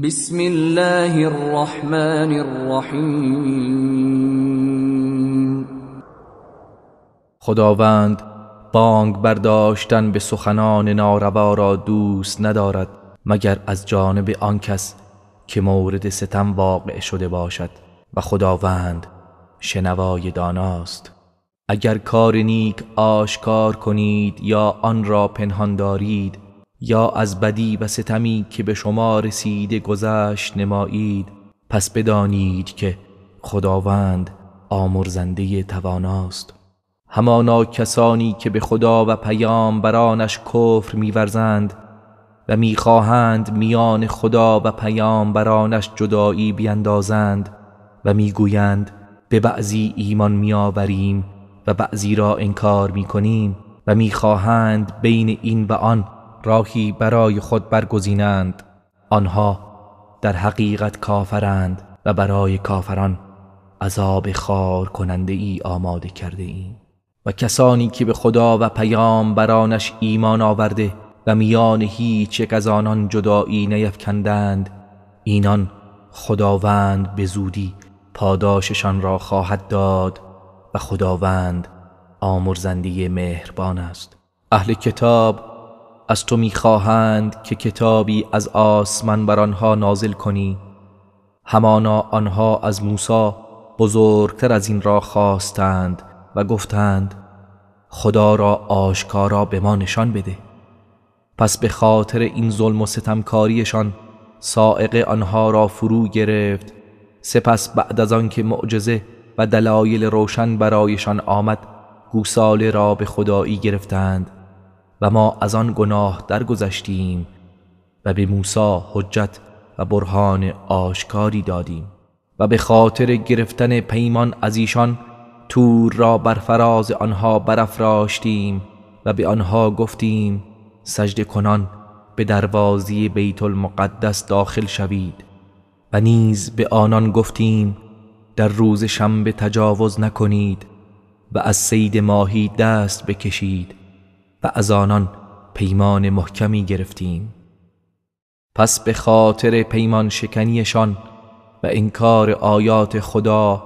بسم الله الرحمن الرحیم خداوند بانگ برداشتن به سخنان ناروا را دوست ندارد مگر از جانب آن کس که مورد ستم واقع شده باشد و خداوند شنوای داناست اگر کار نیک آشکار کنید یا آن را پنهان دارید یا از بدی و ستمی که به شما رسیده گذشت نمایید پس بدانید که خداوند آمرزنده تواناست همانا کسانی که به خدا و پیام برانش کفر میورزند و میخواهند میان خدا و پیام برانش جدایی بیندازند و میگویند به بعضی ایمان میآوریم و بعضی را انکار میکنیم و میخواهند بین این و آن راهی برای خود برگزینند آنها در حقیقت کافرند و برای کافران عذاب خار کننده ای آماده کرده ایم و کسانی که به خدا و پیام برانش ایمان آورده و میان هیچ یک از آنان جدایی نیفکندند اینان خداوند به زودی پاداششان را خواهد داد و خداوند آمرزنده مهربان است اهل کتاب از تو میخواهند که کتابی از آسمان بر آنها نازل کنی همانا آنها از موسی بزرگتر از این را خواستند و گفتند خدا را آشکارا به ما نشان بده پس به خاطر این ظلم و ستمکاریشان سائق آنها را فرو گرفت سپس بعد از آنکه معجزه و دلایل روشن برایشان آمد گوساله را به خدایی گرفتند و ما از آن گناه درگذشتیم و به موسی حجت و برهان آشکاری دادیم و به خاطر گرفتن پیمان از ایشان تور را بر فراز آنها برافراشتیم و به آنها گفتیم سجد کنان به دروازی بیت المقدس داخل شوید و نیز به آنان گفتیم در روز شنبه تجاوز نکنید و از سید ماهی دست بکشید و از آنان پیمان محکمی گرفتیم پس به خاطر پیمان شکنیشان و انکار آیات خدا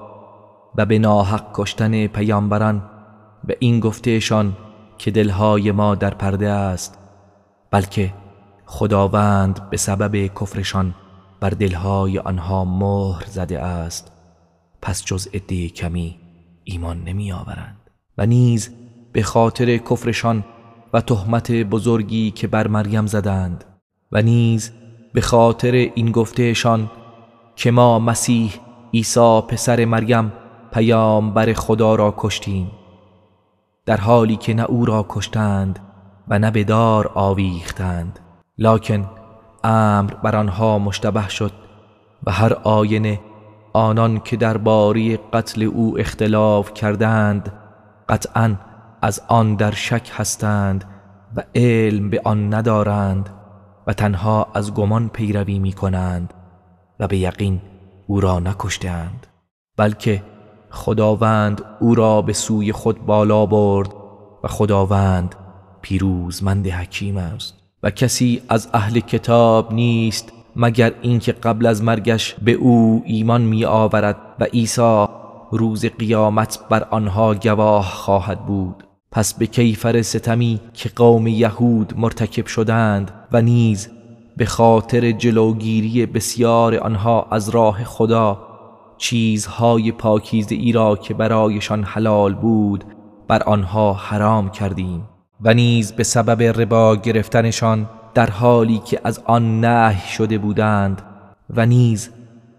و به ناحق کشتن پیامبران و این گفتهشان که دلهای ما در پرده است بلکه خداوند به سبب کفرشان بر دلهای آنها مهر زده است پس جز عده کمی ایمان نمی آورند و نیز به خاطر کفرشان و تهمت بزرگی که بر مریم زدند و نیز به خاطر این گفتهشان که ما مسیح عیسی پسر مریم پیامبر خدا را کشتیم در حالی که نه او را کشتند و نه به دار آویختند لکن امر بر آنها مشتبه شد و هر آینه آنان که باری قتل او اختلاف کردند قطعا از آن در شک هستند و علم به آن ندارند و تنها از گمان پیروی می کنند و به یقین او را نکشتند بلکه خداوند او را به سوی خود بالا برد و خداوند پیروزمند حکیم است و کسی از اهل کتاب نیست مگر اینکه قبل از مرگش به او ایمان می آورد و عیسی روز قیامت بر آنها گواه خواهد بود پس به کیفر ستمی که قوم یهود مرتکب شدند و نیز به خاطر جلوگیری بسیار آنها از راه خدا چیزهای پاکیز ای را که برایشان حلال بود بر آنها حرام کردیم و نیز به سبب ربا گرفتنشان در حالی که از آن نهی شده بودند و نیز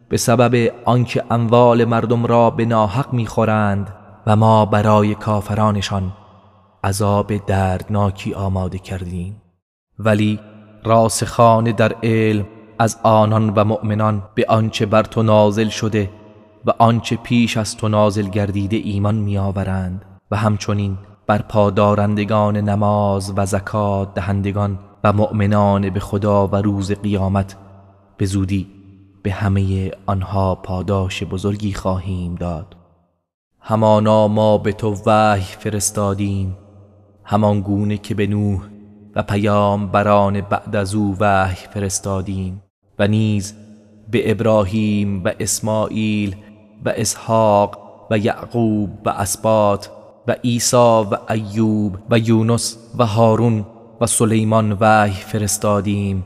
به سبب آنکه اموال مردم را به ناحق میخورند و ما برای کافرانشان عذاب دردناکی آماده کردیم ولی راسخان در علم از آنان و مؤمنان به آنچه بر تو نازل شده و آنچه پیش از تو نازل گردیده ایمان میآورند و همچنین بر پادارندگان نماز و زکات دهندگان و مؤمنان به خدا و روز قیامت به زودی به همه آنها پاداش بزرگی خواهیم داد همانا ما به تو وحی فرستادیم همان گونه که به نوح و پیام بران بعد از او وحی فرستادیم و نیز به ابراهیم و اسماعیل و اسحاق و یعقوب و اسبات و عیسی و ایوب و یونس و هارون و سلیمان وحی فرستادیم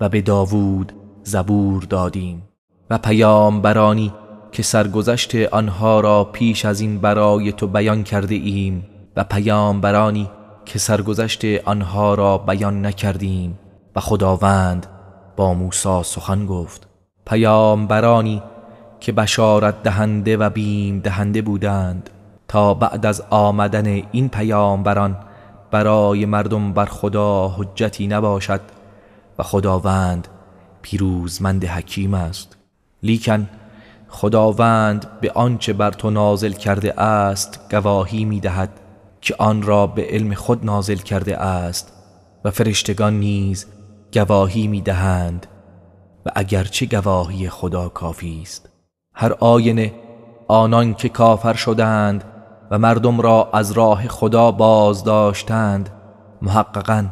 و به داوود زبور دادیم و پیام برانی که سرگذشت آنها را پیش از این برای تو بیان کرده ایم و پیامبرانی که سرگذشت آنها را بیان نکردیم و خداوند با موسی سخن گفت پیامبرانی که بشارت دهنده و بیم دهنده بودند تا بعد از آمدن این پیامبران برای مردم بر خدا حجتی نباشد و خداوند پیروزمند حکیم است لیکن خداوند به آنچه بر تو نازل کرده است گواهی می دهد که آن را به علم خود نازل کرده است و فرشتگان نیز گواهی می دهند و اگرچه گواهی خدا کافی است هر آینه آنان که کافر شدند و مردم را از راه خدا باز داشتند محققا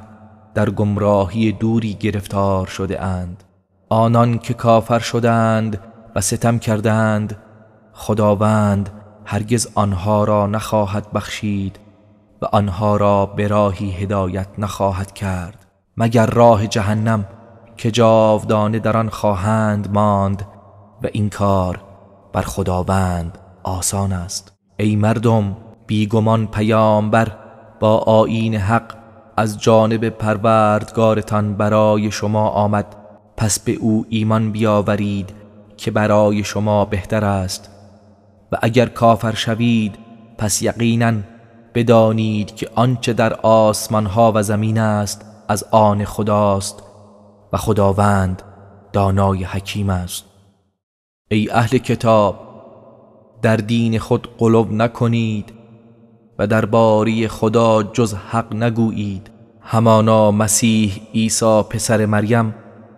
در گمراهی دوری گرفتار شده اند آنان که کافر شدند و ستم کردند خداوند هرگز آنها را نخواهد بخشید و آنها را به راهی هدایت نخواهد کرد مگر راه جهنم که جاودانه در آن خواهند ماند و این کار بر خداوند آسان است ای مردم بیگمان پیامبر با آیین حق از جانب پروردگارتان برای شما آمد پس به او ایمان بیاورید که برای شما بهتر است و اگر کافر شوید پس یقیناً، بدانید که آنچه در آسمان ها و زمین است از آن خداست و خداوند دانای حکیم است ای اهل کتاب در دین خود قلب نکنید و در باری خدا جز حق نگویید همانا مسیح عیسی پسر مریم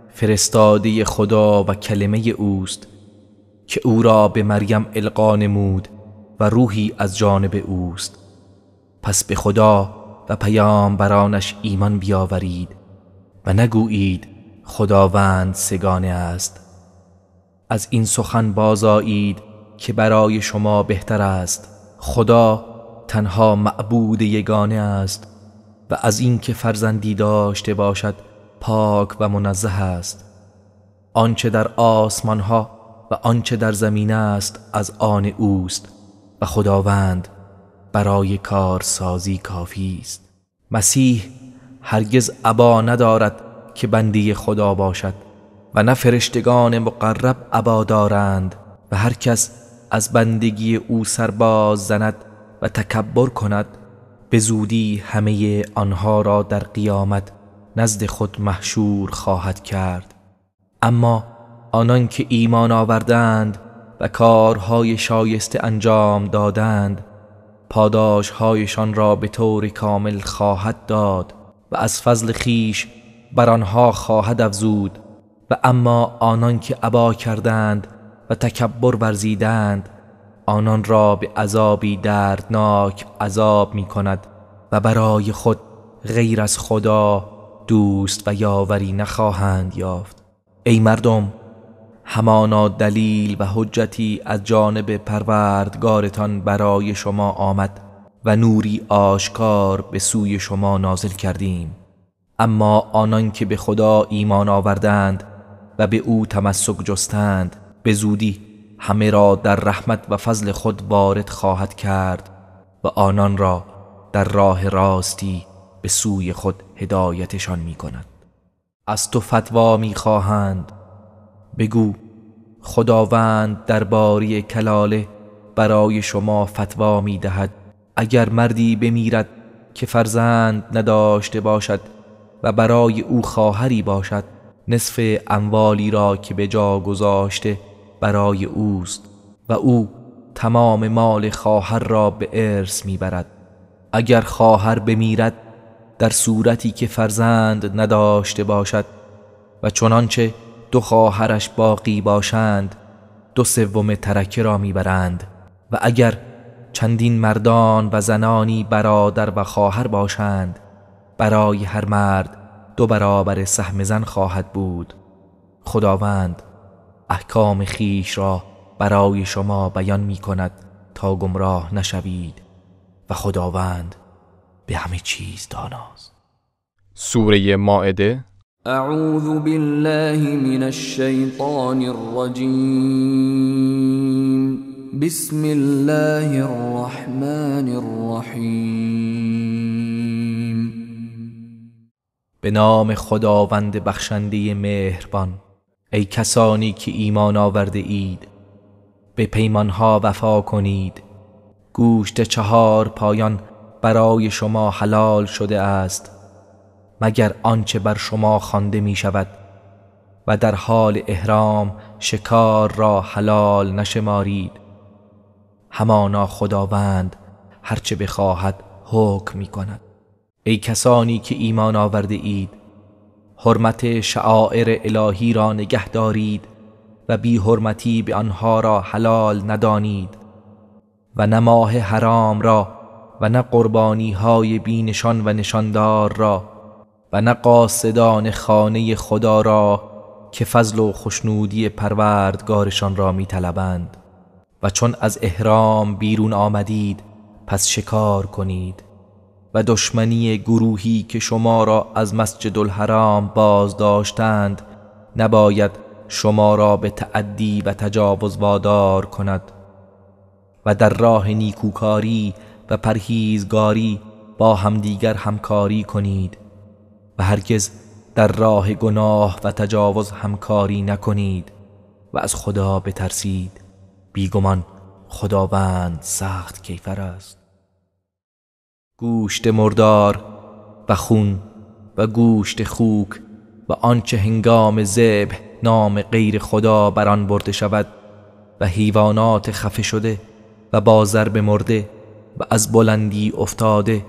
فرستاده خدا و کلمه اوست که او را به مریم القا نمود و روحی از جانب اوست پس به خدا و پیام برانش ایمان بیاورید و نگویید خداوند سگانه است از این سخن بازایید که برای شما بهتر است خدا تنها معبود یگانه است و از اینکه فرزندی داشته باشد پاک و منزه است آنچه در آسمان ها و آنچه در زمین است از آن اوست و خداوند برای کارسازی کافی است مسیح هرگز عبا ندارد که بندی خدا باشد و نه فرشتگان مقرب عبا دارند و هر کس از بندگی او سرباز زند و تکبر کند به زودی همه آنها را در قیامت نزد خود محشور خواهد کرد اما آنان که ایمان آوردند و کارهای شایسته انجام دادند هایشان را به طور کامل خواهد داد و از فضل خیش بر آنها خواهد افزود و اما آنان که عبا کردند و تکبر ورزیدند آنان را به عذابی دردناک عذاب می کند و برای خود غیر از خدا دوست و یاوری نخواهند یافت ای مردم همانا دلیل و حجتی از جانب پروردگارتان برای شما آمد و نوری آشکار به سوی شما نازل کردیم اما آنان که به خدا ایمان آوردند و به او تمسک جستند به زودی همه را در رحمت و فضل خود وارد خواهد کرد و آنان را در راه راستی به سوی خود هدایتشان می کند از تو فتوا می خواهند بگو خداوند درباری کلاله برای شما فتوا می دهد اگر مردی بمیرد که فرزند نداشته باشد و برای او خواهری باشد نصف اموالی را که به جا گذاشته برای اوست و او تمام مال خواهر را به ارث میبرد اگر خواهر بمیرد در صورتی که فرزند نداشته باشد و چنانچه دو خواهرش باقی باشند دو سوم ترکه را میبرند و اگر چندین مردان و زنانی برادر و خواهر باشند برای هر مرد دو برابر سهم زن خواهد بود خداوند احکام خیش را برای شما بیان می کند تا گمراه نشوید و خداوند به همه چیز داناست سوره مائده اعوذ بالله من الشیطان الرجیم بسم الله الرحمن الرحیم به نام خداوند بخشنده مهربان ای کسانی که ایمان آورده اید به پیمانها وفا کنید گوشت چهار پایان برای شما حلال شده است مگر آنچه بر شما خوانده می شود و در حال احرام شکار را حلال نشمارید همانا خداوند هرچه بخواهد حکم می کند ای کسانی که ایمان آورده اید حرمت شعائر الهی را نگه دارید و بی حرمتی به آنها را حلال ندانید و نه ماه حرام را و نه قربانی های بینشان و نشاندار را و نه قاصدان خانه خدا را که فضل و خشنودی پروردگارشان را میطلبند و چون از احرام بیرون آمدید پس شکار کنید و دشمنی گروهی که شما را از مسجد الحرام باز داشتند نباید شما را به تعدی و تجاوز وادار کند و در راه نیکوکاری و پرهیزگاری با همدیگر همکاری کنید و هرگز در راه گناه و تجاوز همکاری نکنید و از خدا بترسید بیگمان خداوند سخت کیفر است گوشت مردار و خون و گوشت خوک و آنچه هنگام ذبح نام غیر خدا بر آن برده شود و حیوانات خفه شده و با ضرب مرده و از بلندی افتاده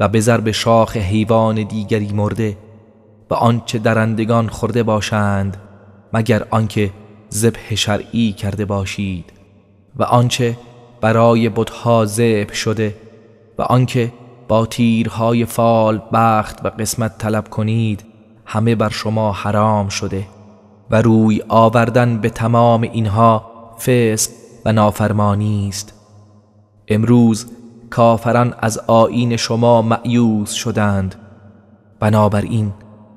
و به شاخ حیوان دیگری مرده و آنچه درندگان خورده باشند مگر آنکه ذبح شرعی کرده باشید و آنچه برای بتها ذبح شده و آنکه با تیرهای فال بخت و قسمت طلب کنید همه بر شما حرام شده و روی آوردن به تمام اینها فسق و نافرمانی است امروز کافران از آین شما معیوز شدند بنابراین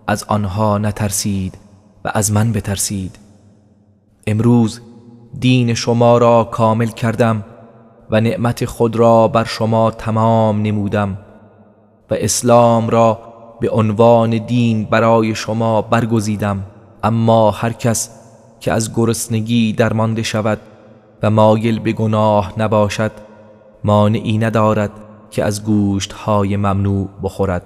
از آنها نترسید و از من بترسید امروز دین شما را کامل کردم و نعمت خود را بر شما تمام نمودم و اسلام را به عنوان دین برای شما برگزیدم اما هر کس که از گرسنگی درمانده شود و مایل به گناه نباشد مانعی ندارد که از گوشت های ممنوع بخورد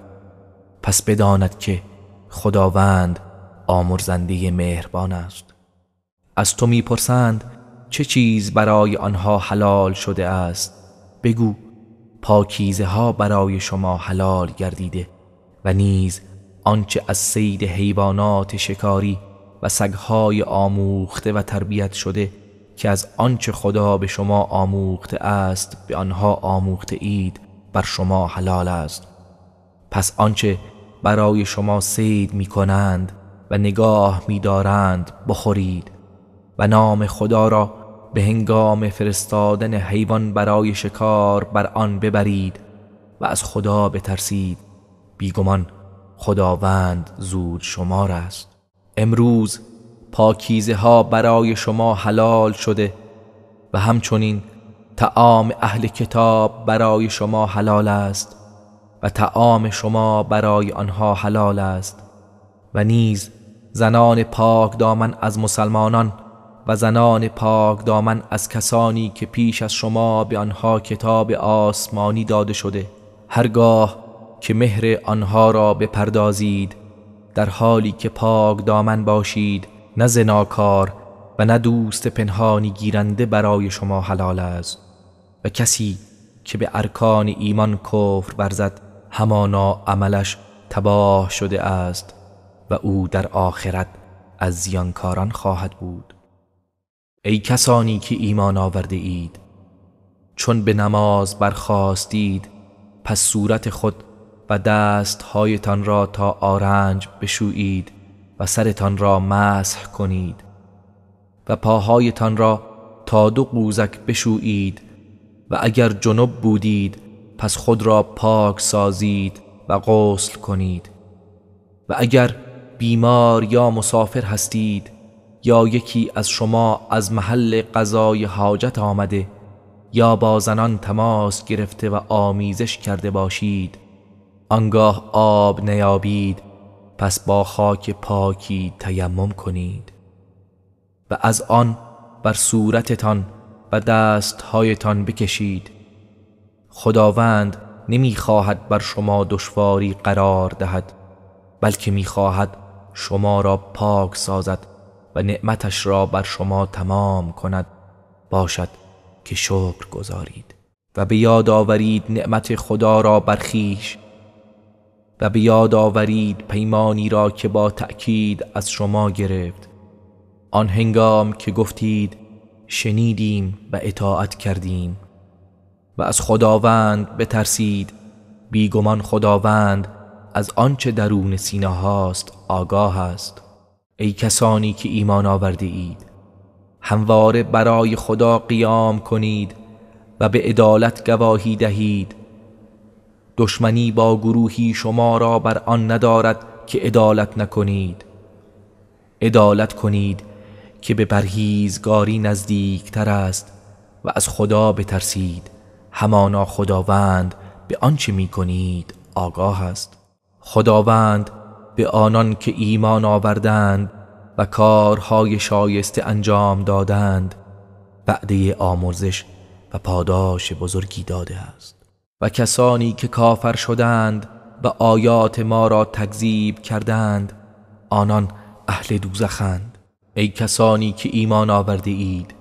پس بداند که خداوند آمرزنده مهربان است از تو میپرسند چه چیز برای آنها حلال شده است بگو پاکیزه ها برای شما حلال گردیده و نیز آنچه از سید حیوانات شکاری و سگهای آموخته و تربیت شده که از آنچه خدا به شما آموخته است به آنها آموخته اید بر شما حلال است پس آنچه برای شما سید می کنند و نگاه می دارند بخورید و نام خدا را به هنگام فرستادن حیوان برای شکار بر آن ببرید و از خدا بترسید بیگمان خداوند زود شمار است امروز پاکیزه ها برای شما حلال شده و همچنین تعام اهل کتاب برای شما حلال است و تعام شما برای آنها حلال است و نیز زنان پاک دامن از مسلمانان و زنان پاک دامن از کسانی که پیش از شما به آنها کتاب آسمانی داده شده هرگاه که مهر آنها را بپردازید در حالی که پاک دامن باشید نه زناکار و نه دوست پنهانی گیرنده برای شما حلال است و کسی که به ارکان ایمان کفر برزد همانا عملش تباه شده است و او در آخرت از زیانکاران خواهد بود ای کسانی که ایمان آورده اید چون به نماز برخواستید پس صورت خود و هایتان را تا آرنج بشویید و سرتان را مسح کنید و پاهایتان را تا دو قوزک بشویید و اگر جنوب بودید پس خود را پاک سازید و غسل کنید و اگر بیمار یا مسافر هستید یا یکی از شما از محل قضای حاجت آمده یا با زنان تماس گرفته و آمیزش کرده باشید آنگاه آب نیابید پس با خاک پاکی تیمم کنید و از آن بر صورتتان و دستهایتان بکشید خداوند نمیخواهد بر شما دشواری قرار دهد بلکه میخواهد شما را پاک سازد و نعمتش را بر شما تمام کند باشد که شکر گذارید و به یاد آورید نعمت خدا را برخیش و به یاد آورید پیمانی را که با تأکید از شما گرفت آن هنگام که گفتید شنیدیم و اطاعت کردیم و از خداوند بترسید بیگمان خداوند از آنچه درون سینه هاست آگاه است ای کسانی که ایمان آورده اید همواره برای خدا قیام کنید و به عدالت گواهی دهید دشمنی با گروهی شما را بر آن ندارد که عدالت نکنید عدالت کنید که به پرهیزگاری نزدیکتر است و از خدا بترسید همانا خداوند به آنچه می کنید آگاه است خداوند به آنان که ایمان آوردند و کارهای شایسته انجام دادند بعده آمرزش و پاداش بزرگی داده است و کسانی که کافر شدند و آیات ما را تکذیب کردند آنان اهل دوزخند ای کسانی که ایمان آورده اید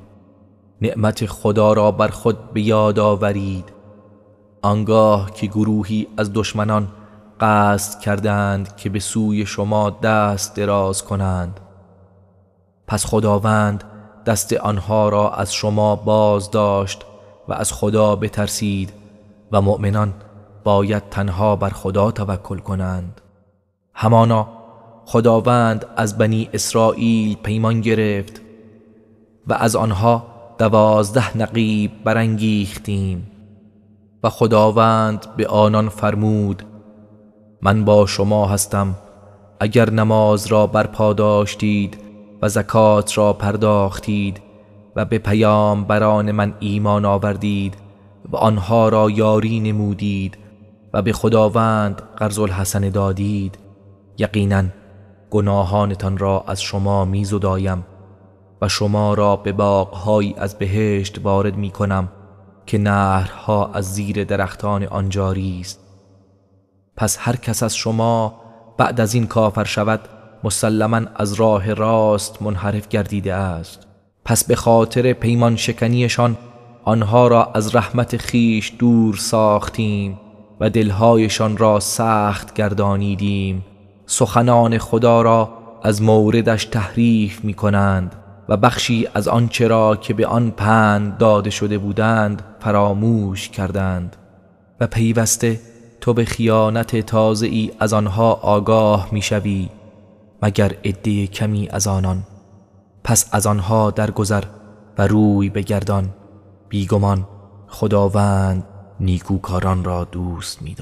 نعمت خدا را بر خود به یاد آورید آنگاه که گروهی از دشمنان قصد کردند که به سوی شما دست دراز کنند پس خداوند دست آنها را از شما باز داشت و از خدا بترسید و مؤمنان باید تنها بر خدا توکل کنند همانا خداوند از بنی اسرائیل پیمان گرفت و از آنها دوازده نقیب برانگیختیم و خداوند به آنان فرمود من با شما هستم اگر نماز را برپا داشتید و زکات را پرداختید و به پیام بران من ایمان آوردید و آنها را یاری نمودید و به خداوند قرض الحسن دادید یقینا گناهانتان را از شما میزدایم و شما را به باغهایی از بهشت وارد می کنم که نهرها از زیر درختان آن است پس هر کس از شما بعد از این کافر شود مسلما از راه راست منحرف گردیده است پس به خاطر پیمان شکنیشان آنها را از رحمت خیش دور ساختیم و دلهایشان را سخت گردانیدیم سخنان خدا را از موردش تحریف می کنند و بخشی از آنچه را که به آن پند داده شده بودند فراموش کردند و پیوسته تو به خیانت تازه ای از آنها آگاه شوی مگر عده کمی از آنان پس از آنها درگذر و روی بگردان بیگمان خداوند نیکوکاران را دوست می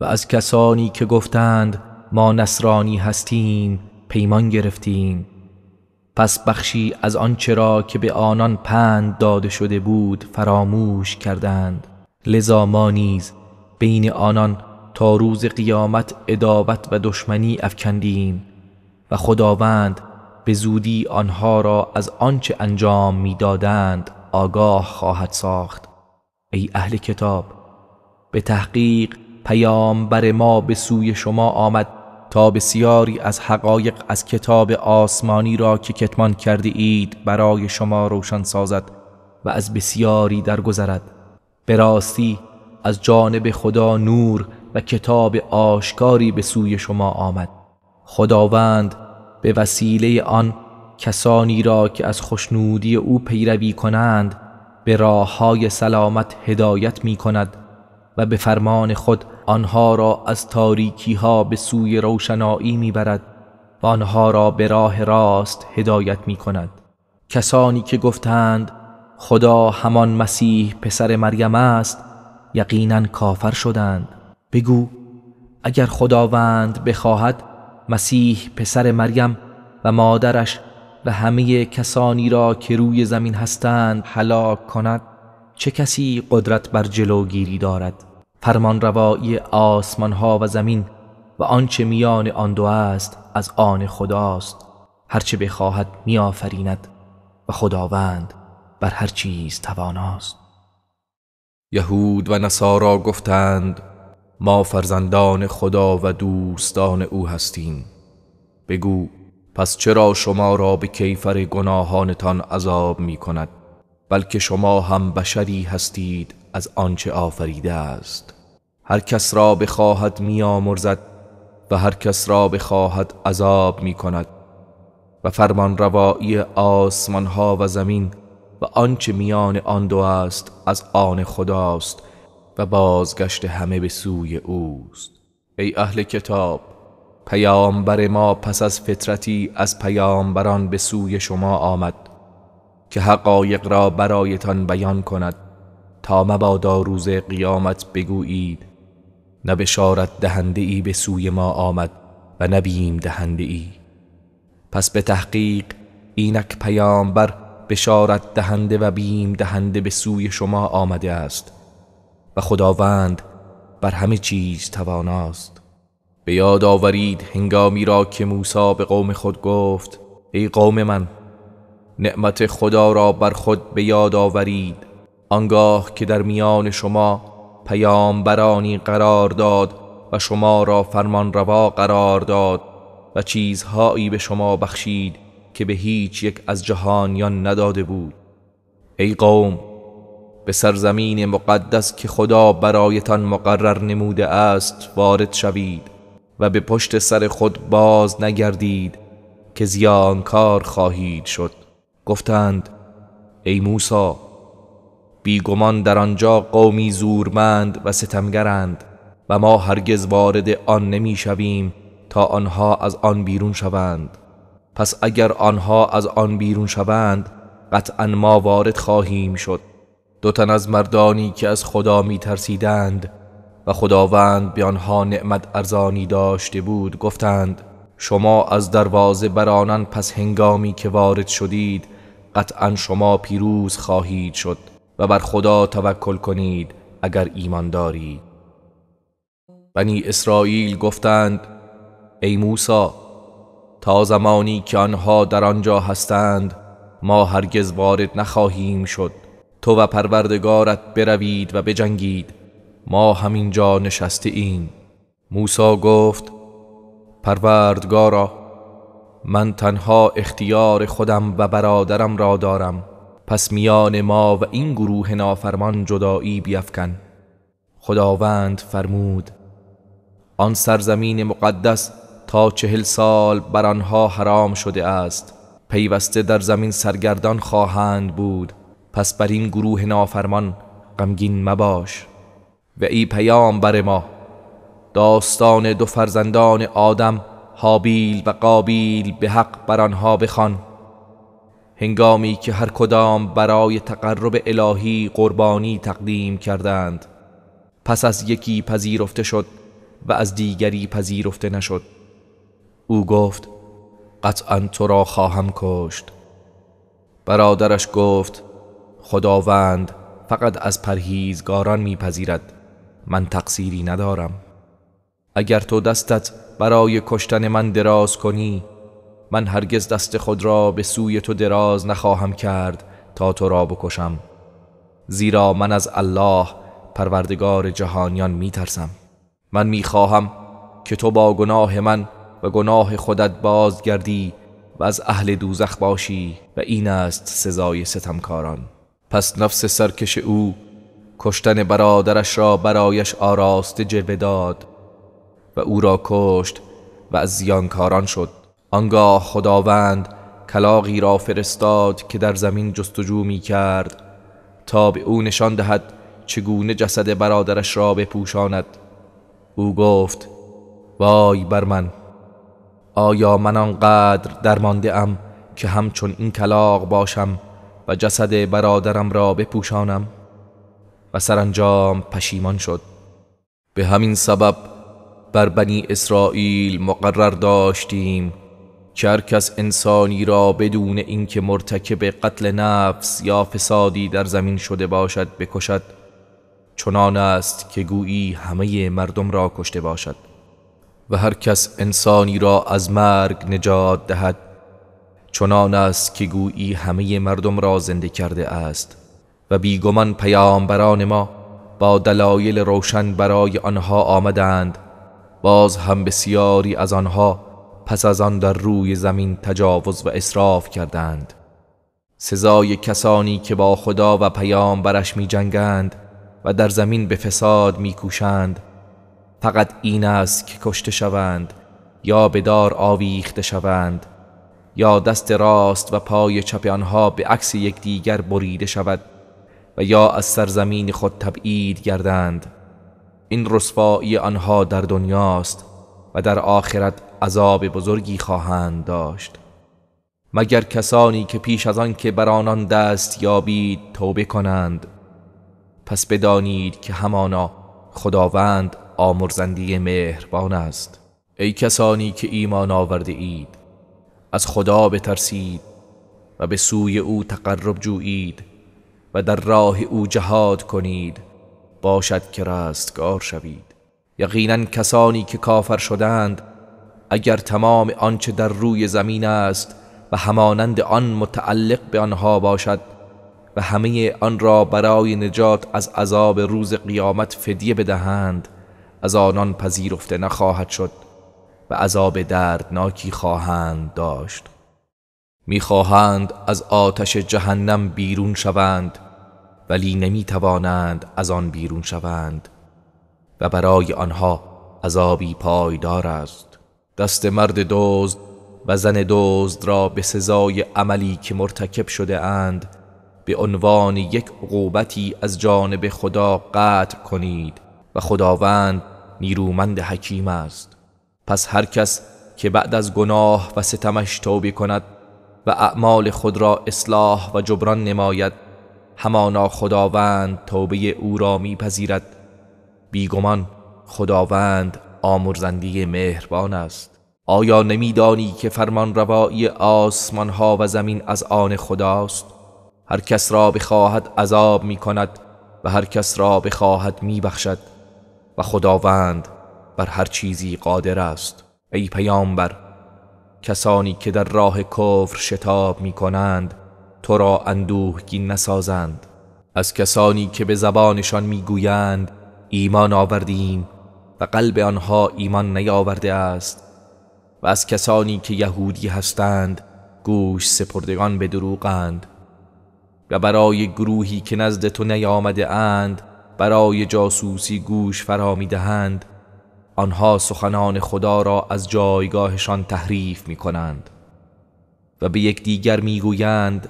و از کسانی که گفتند ما نصرانی هستیم پیمان گرفتیم پس بخشی از آنچه را که به آنان پند داده شده بود فراموش کردند لذا ما نیز بین آنان تا روز قیامت ادابت و دشمنی افکندیم و خداوند به زودی آنها را از آنچه انجام میدادند آگاه خواهد ساخت ای اهل کتاب به تحقیق پیامبر ما به سوی شما آمد تا بسیاری از حقایق از کتاب آسمانی را که کتمان کرده اید برای شما روشن سازد و از بسیاری درگذرد به راستی از جانب خدا نور و کتاب آشکاری به سوی شما آمد خداوند به وسیله آن کسانی را که از خوشنودی او پیروی کنند به راه های سلامت هدایت می کند و به فرمان خود آنها را از تاریکی ها به سوی روشنایی می برد و آنها را به راه راست هدایت می کند کسانی که گفتند خدا همان مسیح پسر مریم است یقینا کافر شدند بگو اگر خداوند بخواهد مسیح پسر مریم و مادرش و همه کسانی را که روی زمین هستند هلاک کند چه کسی قدرت بر جلوگیری دارد فرمان روایی آسمان ها و زمین و آنچه میان آن دو است از آن خداست هرچه بخواهد میآفریند و خداوند بر هر چیز تواناست یهود و نصارا گفتند ما فرزندان خدا و دوستان او هستیم بگو پس چرا شما را به کیفر گناهانتان عذاب می کند بلکه شما هم بشری هستید از آنچه آفریده است هر کس را بخواهد میامرزد و هر کس را بخواهد عذاب می کند و فرمان روایی آسمان ها و زمین و آنچه میان آن دو است از آن خداست و بازگشت همه به سوی اوست ای اهل کتاب پیامبر ما پس از فطرتی از پیامبران به سوی شما آمد که حقایق را برایتان بیان کند تا مبادا روز قیامت بگویید نه بشارت دهنده ای به سوی ما آمد و نه بیم دهنده ای پس به تحقیق اینک پیامبر بشارت دهنده و بیم دهنده به سوی شما آمده است و خداوند بر همه چیز تواناست به یاد آورید هنگامی را که موسی به قوم خود گفت ای قوم من نعمت خدا را بر خود به یاد آورید آنگاه که در میان شما پیامبرانی قرار داد و شما را فرمان روا قرار داد و چیزهایی به شما بخشید که به هیچ یک از جهانیان نداده بود ای قوم به سرزمین مقدس که خدا برایتان مقرر نموده است وارد شوید و به پشت سر خود باز نگردید که زیانکار خواهید شد گفتند ای موسی بیگمان در آنجا قومی زورمند و ستمگرند و ما هرگز وارد آن نمیشویم تا آنها از آن بیرون شوند پس اگر آنها از آن بیرون شوند قطعا ما وارد خواهیم شد دو تن از مردانی که از خدا می ترسیدند و خداوند به آنها نعمت ارزانی داشته بود گفتند شما از دروازه برانن پس هنگامی که وارد شدید قطعا شما پیروز خواهید شد و بر خدا توکل کنید اگر ایمان دارید بنی اسرائیل گفتند ای موسا تا زمانی که آنها در آنجا هستند ما هرگز وارد نخواهیم شد تو و پروردگارت بروید و بجنگید ما همینجا نشسته این موسا گفت پروردگارا من تنها اختیار خودم و برادرم را دارم پس میان ما و این گروه نافرمان جدایی بیفکن خداوند فرمود آن سرزمین مقدس تا چهل سال بر آنها حرام شده است پیوسته در زمین سرگردان خواهند بود پس بر این گروه نافرمان غمگین مباش و ای پیام بر ما داستان دو فرزندان آدم حابیل و قابیل به حق بر آنها بخوان هنگامی که هر کدام برای تقرب الهی قربانی تقدیم کردند پس از یکی پذیرفته شد و از دیگری پذیرفته نشد او گفت قطعا تو را خواهم کشت برادرش گفت خداوند فقط از پرهیزگاران میپذیرد من تقصیری ندارم اگر تو دستت برای کشتن من دراز کنی من هرگز دست خود را به سوی تو دراز نخواهم کرد تا تو را بکشم زیرا من از الله پروردگار جهانیان می ترسم من میخواهم که تو با گناه من و گناه خودت بازگردی و از اهل دوزخ باشی و این است سزای ستمکاران پس نفس سرکش او کشتن برادرش را برایش آراسته جلوه داد و او را کشت و از زیانکاران شد آنگاه خداوند کلاقی را فرستاد که در زمین جستجو می کرد تا به او نشان دهد چگونه جسد برادرش را بپوشاند او گفت وای بر من آیا من آنقدر درمانده ام که همچون این کلاق باشم و جسد برادرم را بپوشانم و سرانجام پشیمان شد به همین سبب بر بنی اسرائیل مقرر داشتیم که هر کس انسانی را بدون اینکه مرتکب قتل نفس یا فسادی در زمین شده باشد بکشد چنان است که گویی همه مردم را کشته باشد و هر کس انسانی را از مرگ نجات دهد چنان است که گویی همه مردم را زنده کرده است و بیگمان پیامبران ما با دلایل روشن برای آنها آمدند باز هم بسیاری از آنها پس از آن در روی زمین تجاوز و اصراف کردند سزای کسانی که با خدا و پیامبرش می جنگند و در زمین به فساد می کوشند فقط این است که کشته شوند یا به دار آویخته شوند یا دست راست و پای چپ آنها به عکس یکدیگر بریده شود و یا از سرزمین خود تبعید گردند این رسوایی آنها در دنیاست و در آخرت عذاب بزرگی خواهند داشت مگر کسانی که پیش از آن که بر آنان دست یابید توبه کنند پس بدانید که همانا خداوند آمرزندی مهربان است ای کسانی که ایمان آورده اید از خدا بترسید و به سوی او تقرب جویید و در راه او جهاد کنید باشد که رستگار شوید یقینا کسانی که کافر شدند اگر تمام آنچه در روی زمین است و همانند آن متعلق به آنها باشد و همه آن را برای نجات از عذاب روز قیامت فدیه بدهند از آنان پذیرفته نخواهد شد و عذاب دردناکی خواهند داشت میخواهند از آتش جهنم بیرون شوند ولی نمیتوانند از آن بیرون شوند و برای آنها عذابی پایدار است دست مرد دزد و زن دزد را به سزای عملی که مرتکب شده اند به عنوان یک عقوبتی از جانب خدا قطع کنید و خداوند نیرومند حکیم است پس هر کس که بعد از گناه و ستمش توبه کند و اعمال خود را اصلاح و جبران نماید همانا خداوند توبه او را میپذیرد بیگمان خداوند آمرزندی مهربان است آیا نمیدانی که فرمان روایی آسمان ها و زمین از آن خداست هر کس را بخواهد عذاب می کند و هر کس را بخواهد می بخشد و خداوند بر هر چیزی قادر است ای پیامبر کسانی که در راه کفر شتاب می کنند تو را اندوهگی نسازند از کسانی که به زبانشان میگویند ایمان آوردیم و قلب آنها ایمان نیاورده است و از کسانی که یهودی هستند گوش سپردگان به دروغند و برای گروهی که نزد تو نیامده اند برای جاسوسی گوش فرا میدهند آنها سخنان خدا را از جایگاهشان تحریف می کنند و به یک می گویند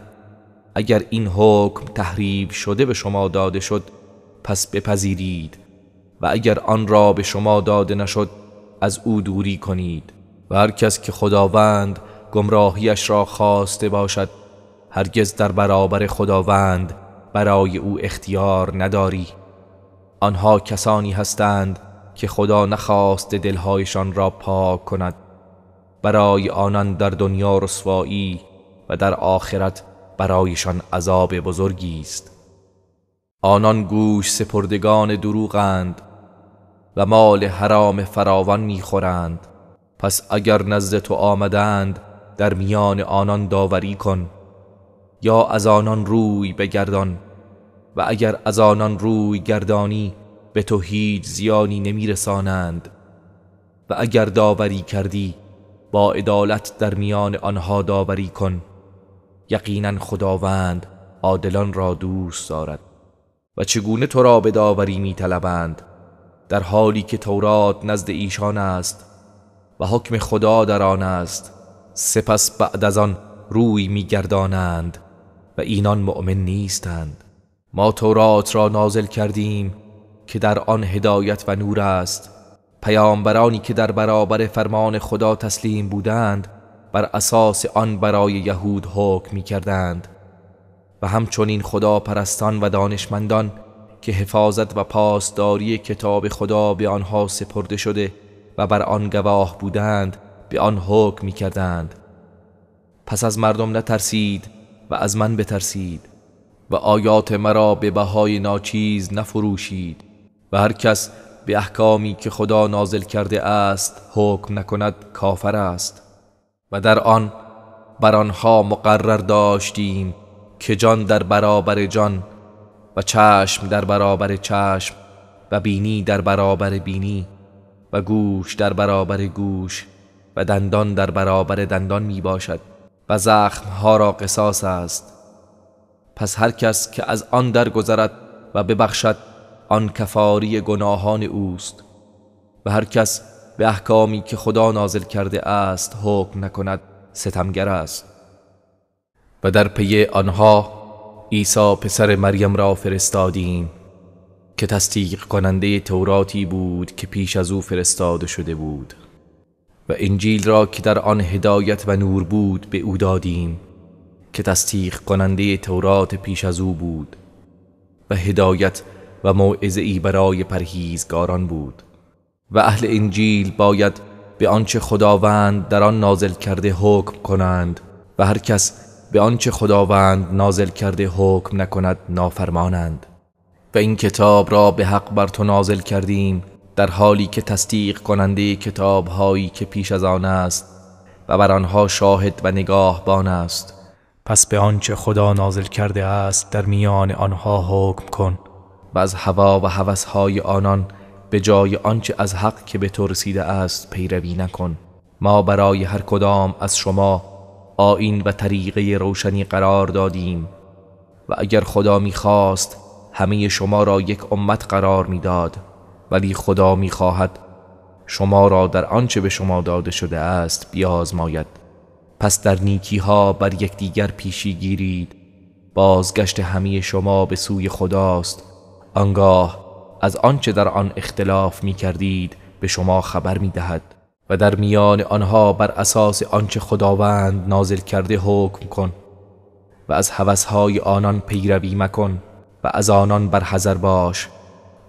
اگر این حکم تحریف شده به شما داده شد پس بپذیرید و اگر آن را به شما داده نشد از او دوری کنید و هر کس که خداوند گمراهیش را خواسته باشد هرگز در برابر خداوند برای او اختیار نداری آنها کسانی هستند که خدا نخواست دلهایشان را پاک کند برای آنان در دنیا رسوایی و در آخرت برایشان عذاب بزرگی است آنان گوش سپردگان دروغند و مال حرام فراوان میخورند پس اگر نزد تو آمدند در میان آنان داوری کن یا از آنان روی بگردان و اگر از آنان روی گردانی به تو هیچ زیانی نمیرسانند و اگر داوری کردی با عدالت در میان آنها داوری کن یقینا خداوند عادلان را دوست دارد و چگونه تو را به داوری میطلبند در حالی که تورات نزد ایشان است و حکم خدا در آن است سپس بعد از آن روی میگردانند و اینان مؤمن نیستند ما تورات را نازل کردیم که در آن هدایت و نور است پیامبرانی که در برابر فرمان خدا تسلیم بودند بر اساس آن برای یهود حکم می کردند و همچنین خدا پرستان و دانشمندان که حفاظت و پاسداری کتاب خدا به آنها سپرده شده و بر آن گواه بودند به آن حکم می کردند پس از مردم نترسید و از من بترسید و آیات مرا به بهای ناچیز نفروشید و هر کس به احکامی که خدا نازل کرده است حکم نکند کافر است و در آن بر آنها مقرر داشتیم که جان در برابر جان و چشم در برابر چشم و بینی در برابر بینی و گوش در برابر گوش و دندان در برابر دندان می باشد و زخم ها را قصاص است پس هر کس که از آن درگذرد و ببخشد آن کفاری گناهان اوست و هر کس به احکامی که خدا نازل کرده است حکم نکند ستمگر است و در پی آنها عیسی پسر مریم را فرستادیم که تصدیق کننده توراتی بود که پیش از او فرستاده شده بود و انجیل را که در آن هدایت و نور بود به او دادیم که تصدیق کننده تورات پیش از او بود و هدایت و ای برای پرهیزگاران بود و اهل انجیل باید به آنچه خداوند در آن نازل کرده حکم کنند و هر کس به آنچه خداوند نازل کرده حکم نکند نافرمانند و این کتاب را به حق بر تو نازل کردیم در حالی که تصدیق کننده کتاب هایی که پیش از آن است و بر آنها شاهد و نگاهبان است پس به آنچه خدا نازل کرده است در میان آنها حکم کن از هوا و های آنان به جای آنچه از حق که به تو رسیده است پیروی نکن ما برای هر کدام از شما آین و طریقه روشنی قرار دادیم و اگر خدا میخواست همه شما را یک امت قرار میداد ولی خدا میخواهد شما را در آنچه به شما داده شده است بیازماید پس در نیکی ها بر یکدیگر پیشی گیرید بازگشت همه شما به سوی خداست آنگاه از آنچه در آن اختلاف می کردید به شما خبر می دهد و در میان آنها بر اساس آنچه خداوند نازل کرده حکم کن و از حوثهای آنان پیروی مکن و از آنان برحذر باش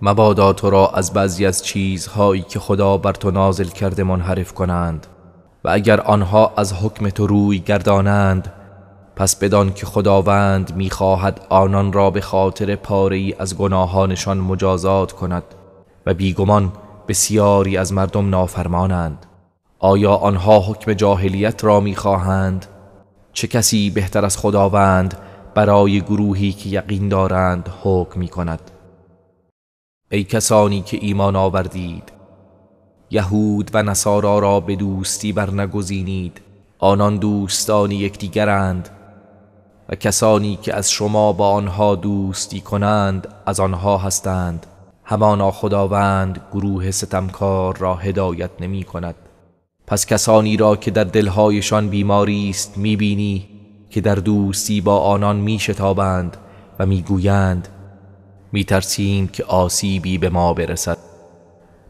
مبادا تو را از بعضی از چیزهایی که خدا بر تو نازل کرده منحرف کنند و اگر آنها از حکم تو روی گردانند پس بدان که خداوند میخواهد آنان را به خاطر پاری از گناهانشان مجازات کند و بیگمان بسیاری از مردم نافرمانند آیا آنها حکم جاهلیت را میخواهند چه کسی بهتر از خداوند برای گروهی که یقین دارند حکم میکند ای کسانی که ایمان آوردید یهود و نصارا را به دوستی برنگزینید آنان دوستانی یکدیگرند و کسانی که از شما با آنها دوستی کنند از آنها هستند همانا خداوند گروه ستمکار را هدایت نمی کند پس کسانی را که در دلهایشان بیماری است می بینی که در دوستی با آنان می شتابند و میگویند ترسیم که آسیبی به ما برسد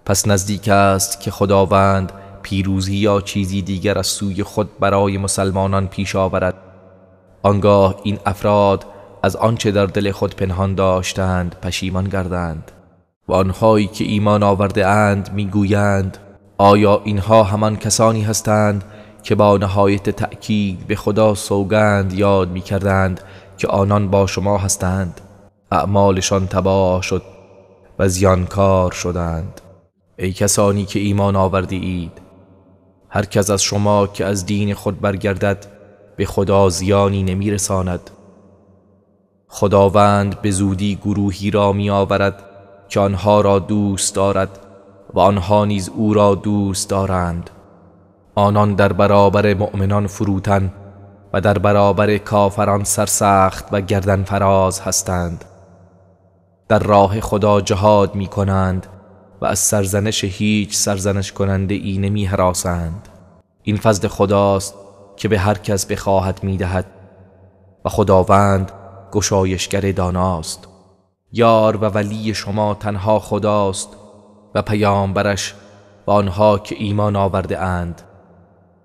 پس نزدیک است که خداوند پیروزی یا چیزی دیگر از سوی خود برای مسلمانان پیش آورد آنگاه این افراد از آنچه در دل خود پنهان داشتند پشیمان گردند و آنهایی که ایمان آورده اند میگویند آیا اینها همان کسانی هستند که با نهایت تأکید به خدا سوگند یاد میکردند که آنان با شما هستند اعمالشان تباه شد و زیانکار شدند ای کسانی که ایمان آورده اید هر از شما که از دین خود برگردد به خدا زیانی نمیرساند خداوند به زودی گروهی را می آورد که آنها را دوست دارد و آنها نیز او را دوست دارند آنان در برابر مؤمنان فروتن و در برابر کافران سرسخت و گردن فراز هستند در راه خدا جهاد می کنند و از سرزنش هیچ سرزنش کننده ای نمی هراسند. این فضل خداست که به هر کس بخواهد میدهد و خداوند گشایشگر داناست یار و ولی شما تنها خداست و پیامبرش و آنها که ایمان آورده اند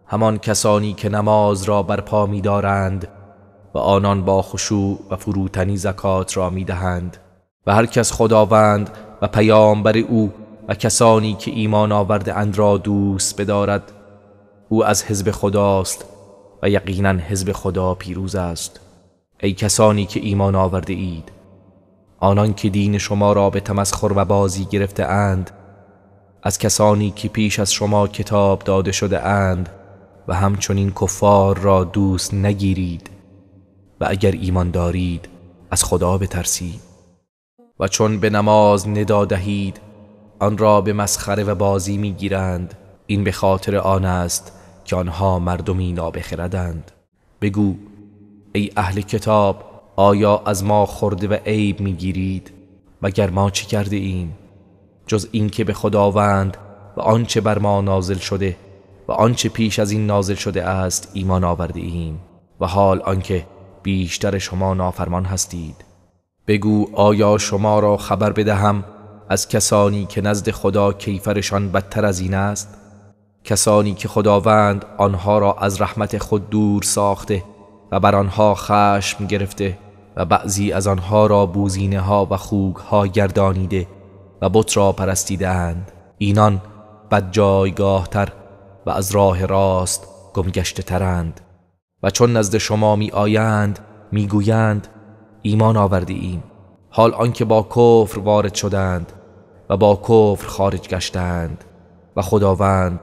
همان کسانی که نماز را برپا می‌دارند و آنان با خشوع و فروتنی زکات را میدهند و هر کس خداوند و پیامبر او و کسانی که ایمان آورده اند را دوست بدارد او از حزب خداست و یقینا حزب خدا پیروز است ای کسانی که ایمان آورده اید آنان که دین شما را به تمسخر و بازی گرفته اند از کسانی که پیش از شما کتاب داده شده اند و همچنین کفار را دوست نگیرید و اگر ایمان دارید از خدا بترسید و چون به نماز ندا دهید آن را به مسخره و بازی میگیرند این به خاطر آن است که آنها مردمی نابخردند بگو ای اهل کتاب آیا از ما خورده و عیب میگیرید مگر ما چه کرده ایم جز اینکه به خداوند و آنچه بر ما نازل شده و آنچه پیش از این نازل شده است ایمان آورده ایم و حال آنکه بیشتر شما نافرمان هستید بگو آیا شما را خبر بدهم از کسانی که نزد خدا کیفرشان بدتر از این است کسانی که خداوند آنها را از رحمت خود دور ساخته و بر آنها خشم گرفته و بعضی از آنها را بوزینه ها و خوگ ها گردانیده و بت را اند اینان بد جایگاه تر و از راه راست گمگشته ترند و چون نزد شما می آیند می گویند ایمان آورده ایم حال آنکه با کفر وارد شدند و با کفر خارج گشتند و خداوند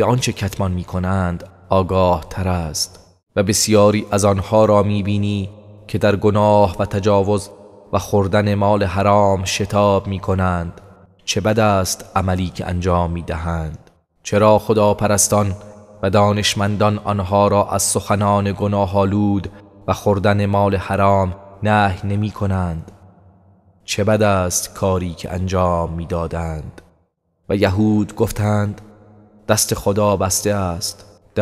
به آنچه کتمان می کنند آگاه تر است و بسیاری از آنها را می بینی که در گناه و تجاوز و خوردن مال حرام شتاب می کنند چه بد است عملی که انجام می دهند چرا خدا و دانشمندان آنها را از سخنان گناه آلود و خوردن مال حرام نه نمی کنند چه بد است کاری که انجام می دادند و یهود گفتند دست خدا بسته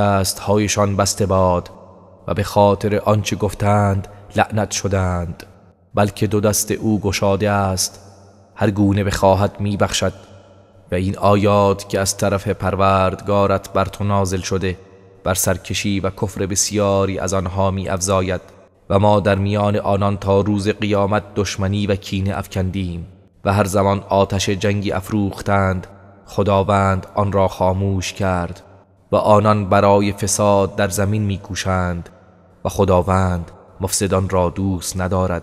است هایشان بسته باد و به خاطر آنچه گفتند لعنت شدند بلکه دو دست او گشاده است هر گونه بخواهد میبخشد و این آیات که از طرف پروردگارت بر تو نازل شده بر سرکشی و کفر بسیاری از آنها می افزاید و ما در میان آنان تا روز قیامت دشمنی و کینه افکندیم و هر زمان آتش جنگی افروختند خداوند آن را خاموش کرد و آنان برای فساد در زمین میکوشند و خداوند مفسدان را دوست ندارد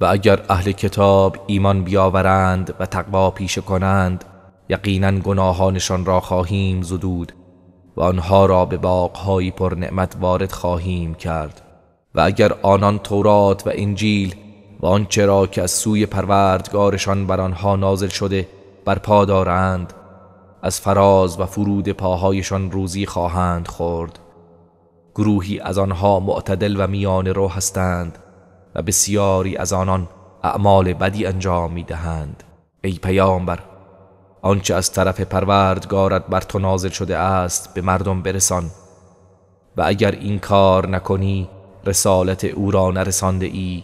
و اگر اهل کتاب ایمان بیاورند و تقوا پیشه کنند یقینا گناهانشان را خواهیم زدود و آنها را به باغهایی پر نعمت وارد خواهیم کرد و اگر آنان تورات و انجیل و آنچه را که از سوی پروردگارشان بر آنها نازل شده بر پا دارند از فراز و فرود پاهایشان روزی خواهند خورد گروهی از آنها معتدل و میان رو هستند و بسیاری از آنان اعمال بدی انجام می دهند ای پیامبر آنچه از طرف پروردگارت بر تو نازل شده است به مردم برسان و اگر این کار نکنی رسالت او را نرسانده ای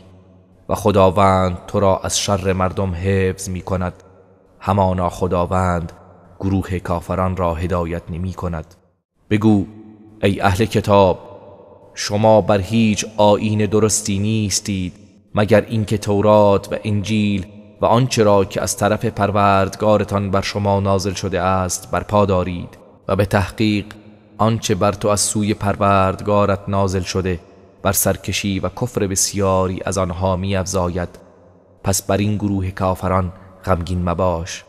و خداوند تو را از شر مردم حفظ می کند همانا خداوند گروه کافران را هدایت نمی کند بگو ای اهل کتاب شما بر هیچ آین درستی نیستید مگر اینکه تورات و انجیل و آنچه را که از طرف پروردگارتان بر شما نازل شده است برپا دارید و به تحقیق آنچه بر تو از سوی پروردگارت نازل شده بر سرکشی و کفر بسیاری از آنها میافزاید پس بر این گروه کافران غمگین مباش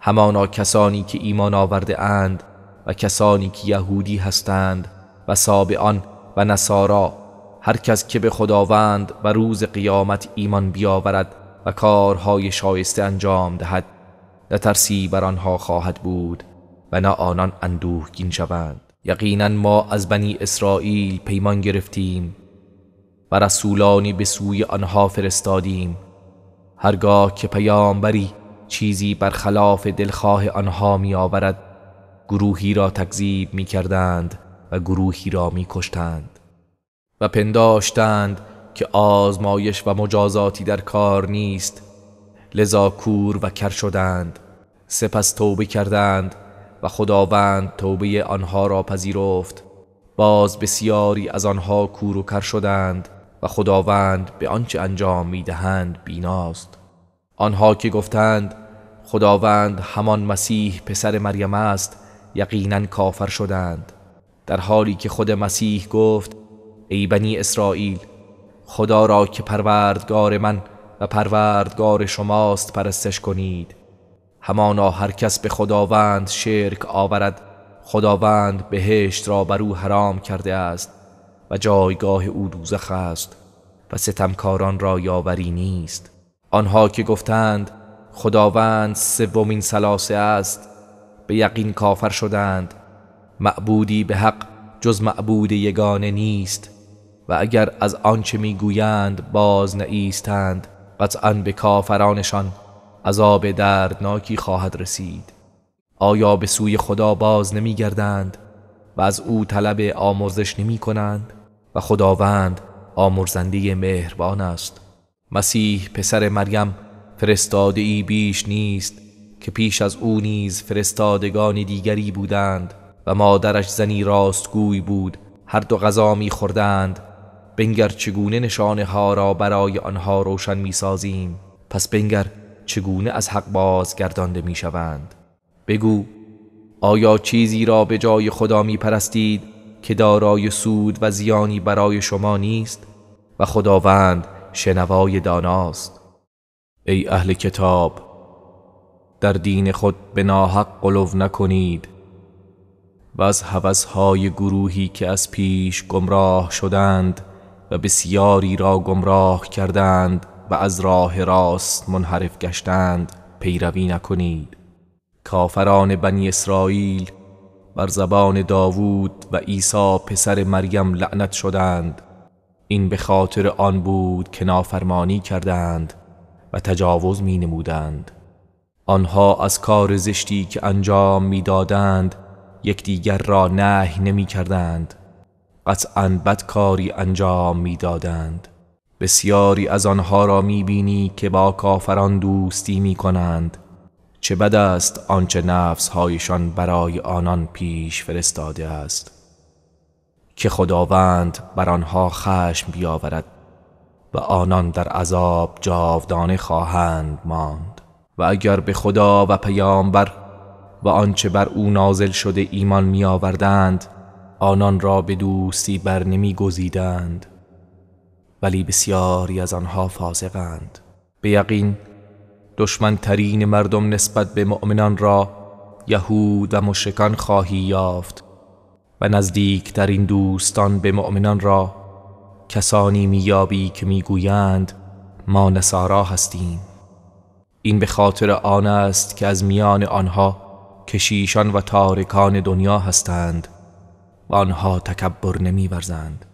همانا کسانی که ایمان آورده اند و کسانی که یهودی هستند و سابعان و نصارا هر کس که به خداوند و روز قیامت ایمان بیاورد و کارهای شایسته انجام دهد نه ترسی بر آنها خواهد بود و نه آنان اندوهگین شوند یقینا ما از بنی اسرائیل پیمان گرفتیم و رسولانی به سوی آنها فرستادیم هرگاه که پیامبری چیزی برخلاف دلخواه آنها می آورد گروهی را تکذیب می کردند و گروهی را می کشتند و پنداشتند که آزمایش و مجازاتی در کار نیست لذا کور و کر شدند سپس توبه کردند و خداوند توبه آنها را پذیرفت باز بسیاری از آنها کور و کر شدند و خداوند به آنچه انجام میدهند بیناست آنها که گفتند خداوند همان مسیح پسر مریم است یقینا کافر شدند در حالی که خود مسیح گفت ای بنی اسرائیل خدا را که پروردگار من و پروردگار شماست پرستش کنید همانا هر کس به خداوند شرک آورد خداوند بهشت را بر او حرام کرده است و جایگاه او دوزخ است و ستمکاران را یاوری نیست آنها که گفتند خداوند سومین سلاسه است به یقین کافر شدند معبودی به حق جز معبود یگانه نیست و اگر از آنچه میگویند باز نایستند قطعا به کافرانشان عذاب دردناکی خواهد رسید آیا به سوی خدا باز نمیگردند و از او طلب آمرزش نمی کنند؟ و خداوند آمرزنده مهربان است مسیح پسر مریم فرستاده ای بیش نیست که پیش از او نیز فرستادگان دیگری بودند و مادرش زنی راستگوی بود هر دو غذا می خوردند بنگر چگونه نشانه ها را برای آنها روشن می سازیم پس بنگر چگونه از حق بازگردانده می شوند بگو آیا چیزی را به جای خدا می پرستید که دارای سود و زیانی برای شما نیست و خداوند شنوای داناست ای اهل کتاب در دین خود به ناحق قلو نکنید و از حوزهای گروهی که از پیش گمراه شدند و بسیاری را گمراه کردند و از راه راست منحرف گشتند پیروی نکنید کافران بنی اسرائیل بر زبان داوود و عیسی پسر مریم لعنت شدند این به خاطر آن بود که نافرمانی کردند و تجاوز می نمودند آنها از کار زشتی که انجام میدادند یکدیگر را نه نمی کردند قطعا بد کاری انجام میدادند بسیاری از آنها را می بینی که با کافران دوستی می کنند چه بد است آنچه نفسهایشان برای آنان پیش فرستاده است که خداوند بر آنها خشم بیاورد و آنان در عذاب جاودانه خواهند ماند و اگر به خدا و پیامبر و آنچه بر او نازل شده ایمان میآوردند آنان را به دوستی بر نمی گزیدند ولی بسیاری از آنها فاسقند به یقین ترین مردم نسبت به مؤمنان را یهود و مشکان خواهی یافت و نزدیکترین دوستان به مؤمنان را کسانی میابی که میگویند ما نصارا هستیم این به خاطر آن است که از میان آنها کشیشان و تارکان دنیا هستند و آنها تکبر نمیورزند